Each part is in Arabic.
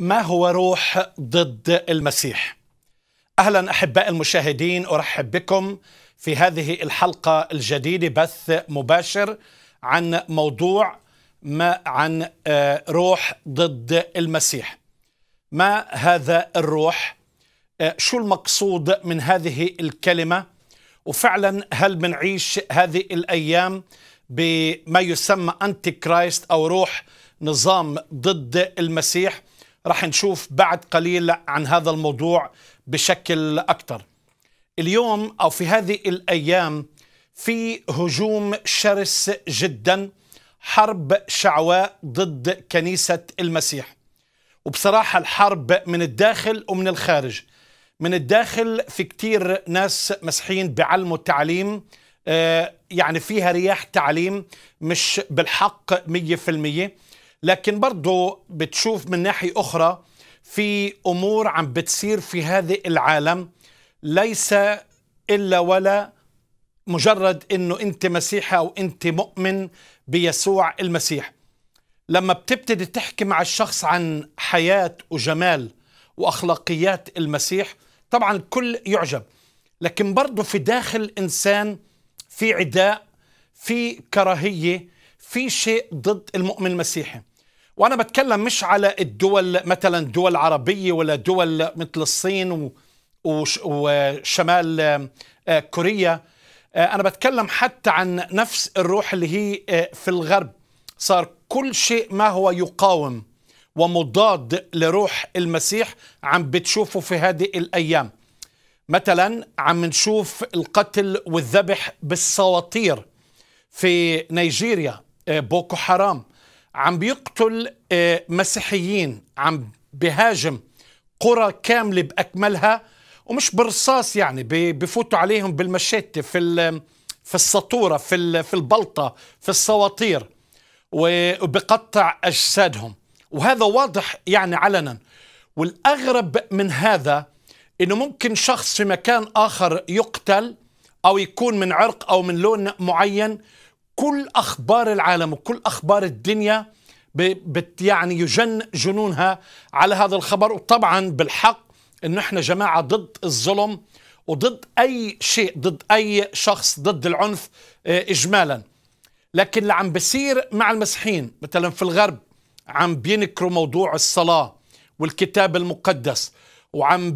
ما هو روح ضد المسيح اهلا احباء المشاهدين ارحب بكم في هذه الحلقه الجديده بث مباشر عن موضوع ما عن آه، روح ضد المسيح ما هذا الروح آه، شو المقصود من هذه الكلمه وفعلا هل بنعيش هذه الايام بما يسمى انتي كرايست او روح نظام ضد المسيح رح نشوف بعد قليل عن هذا الموضوع بشكل أكثر اليوم أو في هذه الأيام في هجوم شرس جدا حرب شعواء ضد كنيسة المسيح وبصراحة الحرب من الداخل ومن الخارج من الداخل في كتير ناس مسيحيين بعلموا التعليم آه، يعني فيها رياح تعليم مش بالحق مية في المية لكن برضو بتشوف من ناحية أخرى في أمور عم بتصير في هذا العالم ليس إلا ولا مجرد أنه أنت مسيحي أو أنت مؤمن بيسوع المسيح لما بتبتدي تحكي مع الشخص عن حياة وجمال وأخلاقيات المسيح طبعا الكل يعجب لكن برضو في داخل إنسان في عداء في كراهية في شيء ضد المؤمن المسيحي وانا بتكلم مش على الدول مثلا دول عربيه ولا دول مثل الصين وشمال آه، كوريا آه، انا بتكلم حتى عن نفس الروح اللي هي آه، في الغرب صار كل شيء ما هو يقاوم ومضاد لروح المسيح عم بتشوفه في هذه الايام مثلا عم نشوف القتل والذبح بالسواطير في نيجيريا آه، بوكو حرام عم بيقتل آه، مسيحيين عم بهاجم قرى كاملة بأكملها ومش برصاص يعني بفوتوا عليهم بالمشيتة في في السطورة في في البلطة في السواطير وبقطع أجسادهم وهذا واضح يعني علنا والأغرب من هذا أنه ممكن شخص في مكان آخر يقتل أو يكون من عرق أو من لون معين كل اخبار العالم وكل اخبار الدنيا بت يعني يجن جنونها على هذا الخبر وطبعا بالحق انه احنا جماعه ضد الظلم وضد اي شيء ضد اي شخص ضد العنف آه، اجمالا لكن اللي عم بصير مع المسيحيين مثلا في الغرب عم بينكروا موضوع الصلاه والكتاب المقدس وعم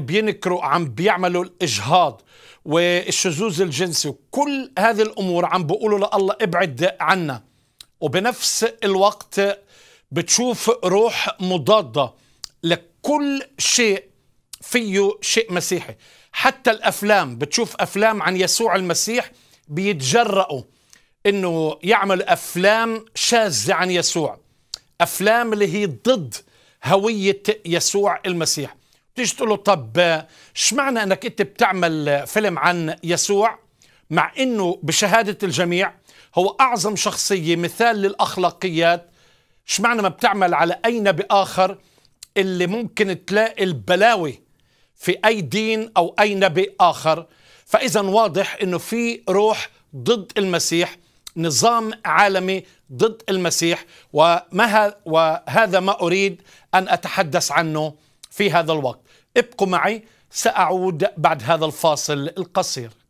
بينكروا عم بيعملوا الاجهاض والشذوذ الجنسي وكل هذه الامور عم بيقولوا لله ابعد عنا وبنفس الوقت بتشوف روح مضاده لكل شيء فيه شيء مسيحي حتى الافلام بتشوف افلام عن يسوع المسيح بيتجرأوا انه يعمل افلام شاذه عن يسوع افلام اللي هي ضد هويه يسوع المسيح بتيجي تقول له طب شمعنا انك انت بتعمل فيلم عن يسوع مع انه بشهاده الجميع هو اعظم شخصيه مثال للاخلاقيات شمعنا ما بتعمل على اي نبي اخر اللي ممكن تلاقي البلاوي في اي دين او اي نبي اخر فاذا واضح انه في روح ضد المسيح نظام عالمي ضد المسيح وما وهذا ما اريد ان اتحدث عنه في هذا الوقت ابقوا معي سأعود بعد هذا الفاصل القصير